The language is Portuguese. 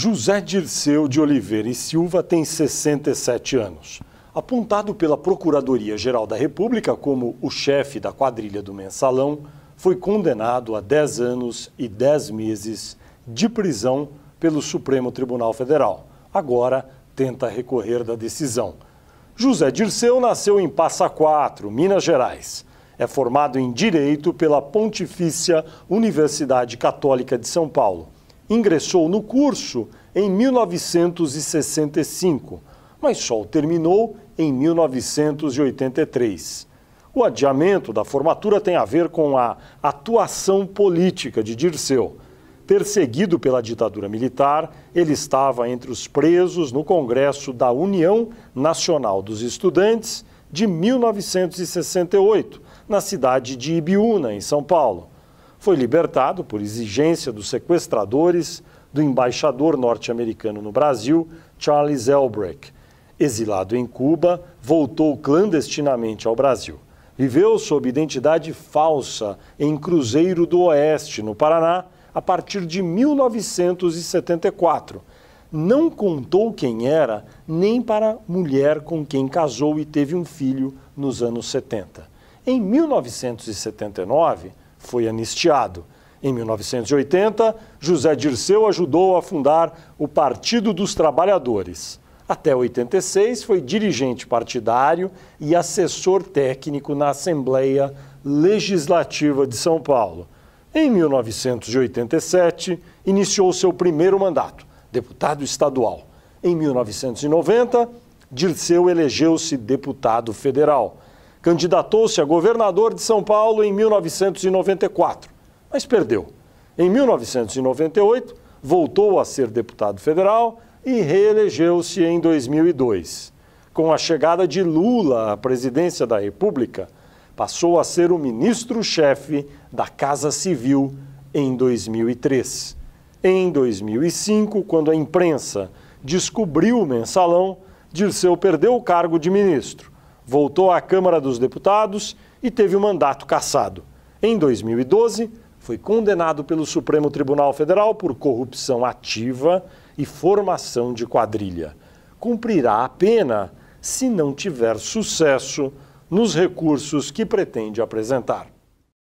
José Dirceu de Oliveira e Silva tem 67 anos. Apontado pela Procuradoria-Geral da República como o chefe da quadrilha do mensalão, foi condenado a 10 anos e 10 meses de prisão pelo Supremo Tribunal Federal. Agora tenta recorrer da decisão. José Dirceu nasceu em Passa Quatro, Minas Gerais. É formado em Direito pela Pontifícia Universidade Católica de São Paulo ingressou no curso em 1965, mas só o terminou em 1983. O adiamento da formatura tem a ver com a atuação política de Dirceu. Perseguido pela ditadura militar, ele estava entre os presos no Congresso da União Nacional dos Estudantes de 1968, na cidade de Ibiúna, em São Paulo foi libertado por exigência dos sequestradores do embaixador norte-americano no Brasil, Charles Elbrick. Exilado em Cuba, voltou clandestinamente ao Brasil. Viveu sob identidade falsa em Cruzeiro do Oeste, no Paraná, a partir de 1974. Não contou quem era nem para a mulher com quem casou e teve um filho nos anos 70. Em 1979, foi anistiado. Em 1980, José Dirceu ajudou a fundar o Partido dos Trabalhadores. Até 86, foi dirigente partidário e assessor técnico na Assembleia Legislativa de São Paulo. Em 1987, iniciou seu primeiro mandato, deputado estadual. Em 1990, Dirceu elegeu-se deputado federal. Candidatou-se a governador de São Paulo em 1994, mas perdeu. Em 1998, voltou a ser deputado federal e reelegeu-se em 2002. Com a chegada de Lula à presidência da República, passou a ser o ministro-chefe da Casa Civil em 2003. Em 2005, quando a imprensa descobriu o mensalão, Dirceu perdeu o cargo de ministro voltou à Câmara dos Deputados e teve o mandato cassado. Em 2012, foi condenado pelo Supremo Tribunal Federal por corrupção ativa e formação de quadrilha. Cumprirá a pena se não tiver sucesso nos recursos que pretende apresentar.